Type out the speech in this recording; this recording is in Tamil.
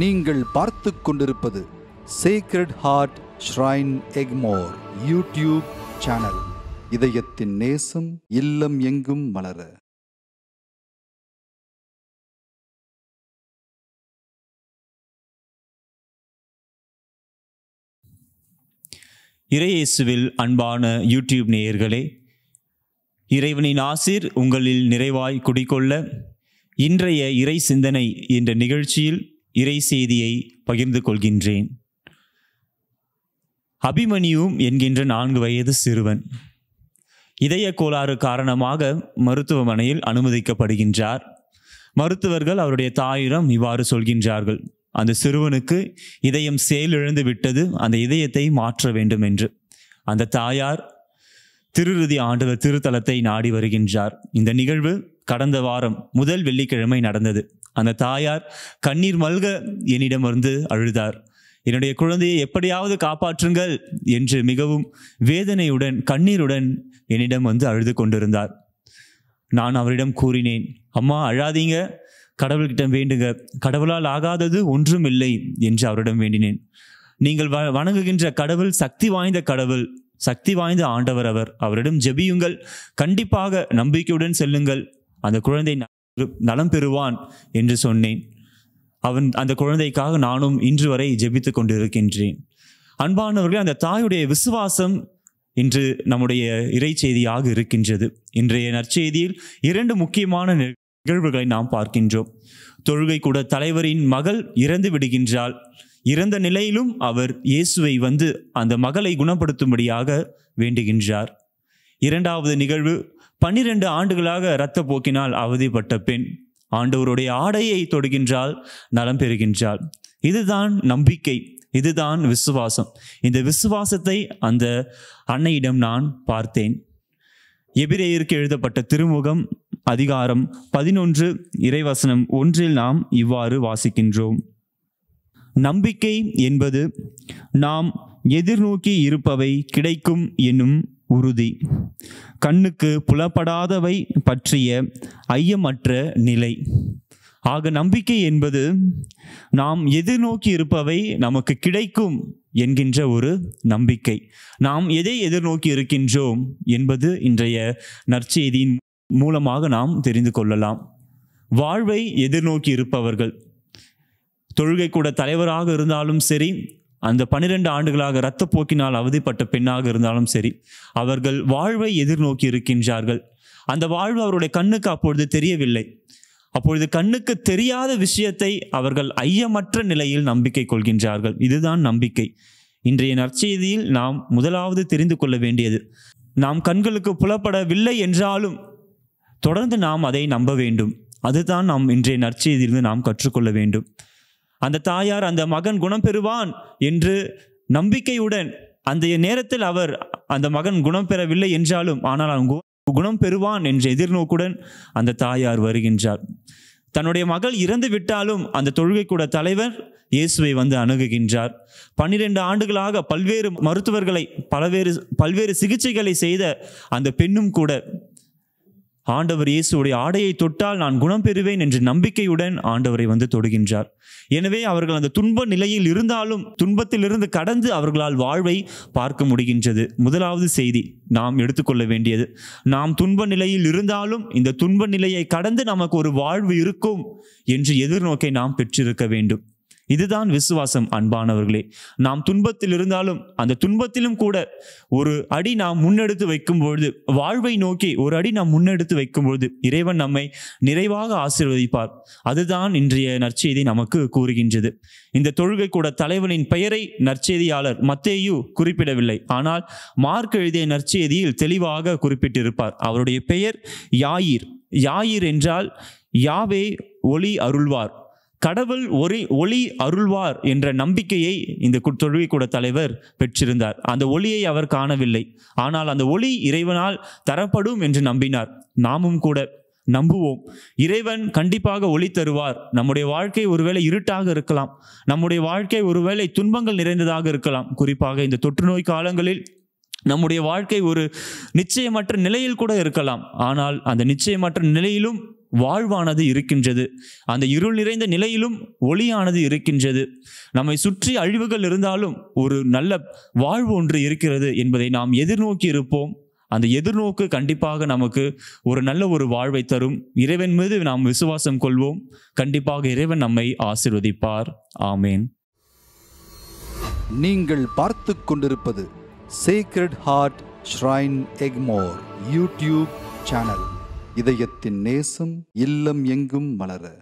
நீங்கள் பார்த்து கொண்டிருப்பது secret heart shrine Egmore YouTube channel இதயத்தின் நேசம் இல்லம் எங்கும் மலர இறையேசுவில் அன்பான யூடியூப் நேயர்களே இறைவனின் ஆசிர் உங்களில் நிறைவாய் குடிக்கொள்ள இன்றைய இறை சிந்தனை என்ற நிகழ்ச்சியில் இறை செய்தியை பகிர்ந்து கொள்கின்றேன் அபிமனியும் என்கின்ற நான்கு வயது சிறுவன் இதய கோளாறு காரணமாக மருத்துவமனையில் அனுமதிக்கப்படுகின்றார் மருத்துவர்கள் அவருடைய தாயிடம் இவ்வாறு சொல்கின்றார்கள் அந்த சிறுவனுக்கு இதயம் செயலிழந்து விட்டது அந்த இதயத்தை மாற்ற வேண்டும் என்று அந்த தாயார் திருருதி ஆண்டவர் திருத்தலத்தை நாடி வருகின்றார் இந்த நிகழ்வு கடந்த வாரம் முதல் வெள்ளிக்கிழமை நடந்தது அந்த தாயார் கண்ணீர் மல்க என்னிடம் வந்து அழுதார் என்னுடைய குழந்தையை எப்படியாவது காப்பாற்றுங்கள் என்று மிகவும் வேதனையுடன் கண்ணீருடன் என்னிடம் வந்து அழுது கொண்டிருந்தார் நான் அவரிடம் கூறினேன் அம்மா அழாதீங்க கடவுள்கிட்ட வேண்டுங்க கடவுளால் ஆகாதது ஒன்றும் இல்லை என்று அவரிடம் வேண்டினேன் நீங்கள் வ வணங்குகின்ற கடவுள் சக்தி வாய்ந்த கடவுள் சக்தி வாய்ந்த ஆண்டவர் அவர் அவரிடம் ஜெபியுங்கள் கண்டிப்பாக நம்பிக்கையுடன் செல்லுங்கள் அந்த குழந்தை நலம் பெறுவான் என்று சொன்னேன் அவன் அந்த குழந்தைக்காக நானும் இன்று வரை ஜெபித்து கொண்டிருக்கின்றேன் அன்பானவர்களே அந்த தாயுடைய விசுவாசம் இன்று நம்முடைய இறைச்செய்தியாக இருக்கின்றது இன்றைய நற்செய்தியில் இரண்டு முக்கியமான நிகழ்வுகளை நாம் பார்க்கின்றோம் தொழுகை கூட தலைவரின் மகள் இறந்து விடுகின்றால் இறந்த நிலையிலும் அவர் இயேசுவை வந்து அந்த மகளை குணப்படுத்தும்படியாக வேண்டுகின்றார் இரண்டாவது நிகழ்வு பன்னிரண்டு ஆண்டுகளாக இரத்த போக்கினால் அவதிப்பட்ட பெண் ஆண்டவருடைய ஆடையை தொடுகின்றால் நலம் பெறுகின்றாள் இதுதான் நம்பிக்கை இதுதான் விசுவாசம் இந்த விசுவாசத்தை அந்த அன்னையிடம் நான் பார்த்தேன் எபிரேயருக்கு எழுதப்பட்ட திருமுகம் அதிகாரம் பதினொன்று இறைவசனம் ஒன்றில் நாம் இவ்வாறு வாசிக்கின்றோம் நம்பிக்கை என்பது நாம் எதிர்நோக்கி இருப்பவை கிடைக்கும் என்னும் உறுதி கண்ணுக்கு புலப்படாதவை பற்றிய ஐயமற்ற நிலை ஆக நம்பிக்கை என்பது நாம் எதிர்நோக்கி இருப்பவை நமக்கு கிடைக்கும் என்கின்ற ஒரு நம்பிக்கை நாம் எதை எதிர்நோக்கி இருக்கின்றோம் என்பது இன்றைய நற்செய்தியின் மூலமாக நாம் தெரிந்து கொள்ளலாம் வாழ்வை எதிர்நோக்கி இருப்பவர்கள் தொழுகை கூட தலைவராக இருந்தாலும் சரி அந்த பனிரெண்டு ஆண்டுகளாக இரத்த போக்கினால் அவதிப்பட்ட பெண்ணாக இருந்தாலும் சரி அவர்கள் வாழ்வை எதிர்நோக்கி இருக்கின்றார்கள் அந்த வாழ்வு அவருடைய கண்ணுக்கு அப்பொழுது தெரியவில்லை அப்பொழுது கண்ணுக்கு தெரியாத விஷயத்தை அவர்கள் ஐயமற்ற நிலையில் நம்பிக்கை கொள்கின்றார்கள் இதுதான் நம்பிக்கை இன்றைய நற்செய்தியில் நாம் முதலாவது தெரிந்து கொள்ள வேண்டியது நாம் கண்களுக்கு புலப்படவில்லை என்றாலும் தொடர்ந்து நாம் அதை நம்ப வேண்டும் அதுதான் நாம் இன்றைய நற்செய்தியிலிருந்து நாம் கற்றுக்கொள்ள வேண்டும் அந்த தாயார் அந்த மகன் குணம் பெறுவான் என்று நம்பிக்கையுடன் அந்த நேரத்தில் அவர் அந்த மகன் குணம் பெறவில்லை என்றாலும் ஆனால் அவன் குணம் பெறுவான் என்ற எதிர்நோக்குடன் அந்த தாயார் வருகின்றார் தன்னுடைய மகள் இறந்து விட்டாலும் அந்த தொழுகை கூட தலைவர் இயேசுவை வந்து அணுகுகின்றார் பன்னிரெண்டு ஆண்டுகளாக பல்வேறு மருத்துவர்களை பலவேறு பல்வேறு சிகிச்சைகளை செய்த அந்த பெண்ணும் கூட ஆண்டவர் இயேசுடைய ஆடையை தொட்டால் நான் குணம் பெறுவேன் என்ற நம்பிக்கையுடன் ஆண்டவரை வந்து தொடுகின்றார் எனவே அவர்கள் அந்த துன்ப நிலையில் இருந்தாலும் துன்பத்திலிருந்து கடந்து அவர்களால் வாழ்வை பார்க்க முடிகின்றது முதலாவது செய்தி நாம் எடுத்துக்கொள்ள வேண்டியது நாம் துன்ப நிலையில் இருந்தாலும் இந்த துன்ப நிலையை கடந்து நமக்கு ஒரு வாழ்வு இருக்கும் என்று எதிர்நோக்கை நாம் பெற்றிருக்க வேண்டும் இதுதான் விசுவாசம் அன்பானவர்களே நாம் துன்பத்தில் இருந்தாலும் அந்த துன்பத்திலும் கூட ஒரு அடி நாம் முன்னெடுத்து வைக்கும் பொழுது வாழ்வை நோக்கி ஒரு அடி நாம் முன்னெடுத்து வைக்கும் பொழுது இறைவன் நம்மை நிறைவாக ஆசீர்வதிப்பார் அதுதான் இன்றைய நற்செய்தி நமக்கு கூறுகின்றது இந்த தொழுகை கூட தலைவனின் பெயரை நற்செய்தியாளர் மத்தேயு குறிப்பிடவில்லை ஆனால் மார்க் எழுதிய நற்செய்தியில் தெளிவாக குறிப்பிட்டிருப்பார் அவருடைய பெயர் யாயிர் யாயிர் என்றால் யாவே ஒளி அருள்வார் கடவுள் ஒரே ஒளி அருள்வார் என்ற நம்பிக்கையை இந்த தொழுவிக்கூட தலைவர் பெற்றிருந்தார் அந்த ஒளியை அவர் காணவில்லை ஆனால் அந்த ஒளி இறைவனால் தரப்படும் என்று நம்பினார் நாமும் கூட நம்புவோம் இறைவன் கண்டிப்பாக ஒளி தருவார் நம்முடைய வாழ்க்கை ஒருவேளை இருட்டாக இருக்கலாம் நம்முடைய வாழ்க்கை ஒருவேளை துன்பங்கள் நிறைந்ததாக இருக்கலாம் குறிப்பாக இந்த தொற்றுநோய் காலங்களில் நம்முடைய வாழ்க்கை ஒரு நிச்சயமற்ற நிலையில் கூட இருக்கலாம் ஆனால் அந்த நிச்சயமற்ற நிலையிலும் வாழ்வானது இருக்கின்றது அந்த இருள் நிறைந்த நிலையிலும் ஒளியானது இருக்கின்றது நம்மை சுற்றி அழிவுகள் இருந்தாலும் ஒரு நல்ல வாழ்வு ஒன்று இருக்கிறது என்பதை நாம் எதிர்நோக்கி இருப்போம் அந்த எதிர்நோக்கு கண்டிப்பாக நமக்கு ஒரு நல்ல ஒரு வாழ்வை தரும் இறைவன் மீது நாம் விசுவாசம் கொள்வோம் கண்டிப்பாக இறைவன் நம்மை ஆசிர்வதிப்பார் ஆமேன் நீங்கள் பார்த்து கொண்டிருப்பது secret heart shrine Egmore YouTube channel இதயத்தின் நேசம் இல்லம் எங்கும் மலர